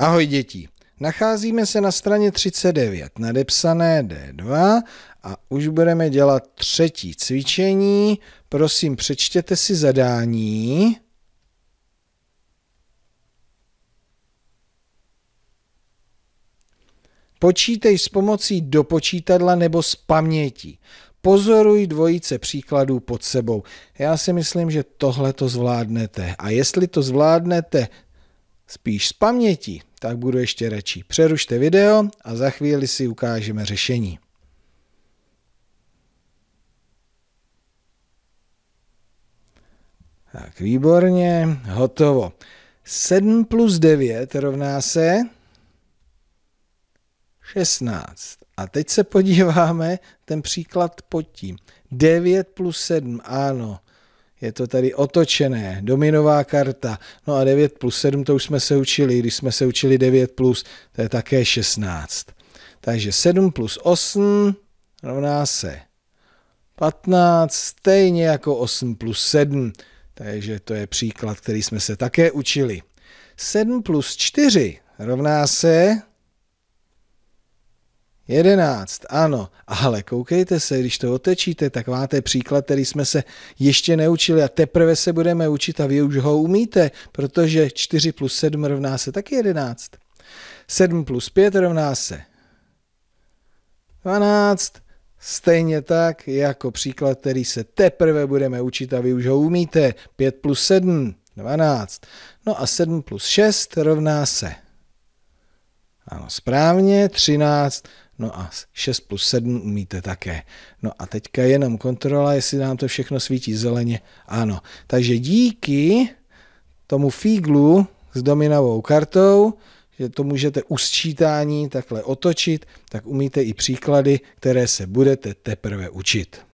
Ahoj děti, nacházíme se na straně 39, nadepsané D2 a už budeme dělat třetí cvičení. Prosím, přečtěte si zadání. Počítej s pomocí dopočítadla nebo z paměti. Pozoruj dvojice příkladů pod sebou. Já si myslím, že tohle to zvládnete. A jestli to zvládnete spíš z paměti, tak budu ještě radši. Přerušte video a za chvíli si ukážeme řešení. Tak, výborně, hotovo. 7 plus 9 rovná se 16. A teď se podíváme ten příklad pod tím. 9 plus 7, ano, je to tady otočené, dominová karta. No a 9 plus 7, to už jsme se učili. Když jsme se učili 9 plus, to je také 16. Takže 7 plus 8 rovná se 15, stejně jako 8 plus 7. Takže to je příklad, který jsme se také učili. 7 plus 4 rovná se Jedenáct, ano, ale koukejte se, když to otečíte, tak máte příklad, který jsme se ještě neučili a teprve se budeme učit a vy už ho umíte, protože 4 plus 7 rovná se taky 11. 7 plus 5 rovná se 12, stejně tak jako příklad, který se teprve budeme učit a vy už ho umíte, 5 plus 7, 12. No a 7 plus 6 rovná se ano, správně, 13 No a 6 plus 7 umíte také. No a teďka jenom kontrola, jestli nám to všechno svítí zeleně. Ano. Takže díky tomu fíglu s dominovou kartou, že to můžete sčítání takhle otočit, tak umíte i příklady, které se budete teprve učit.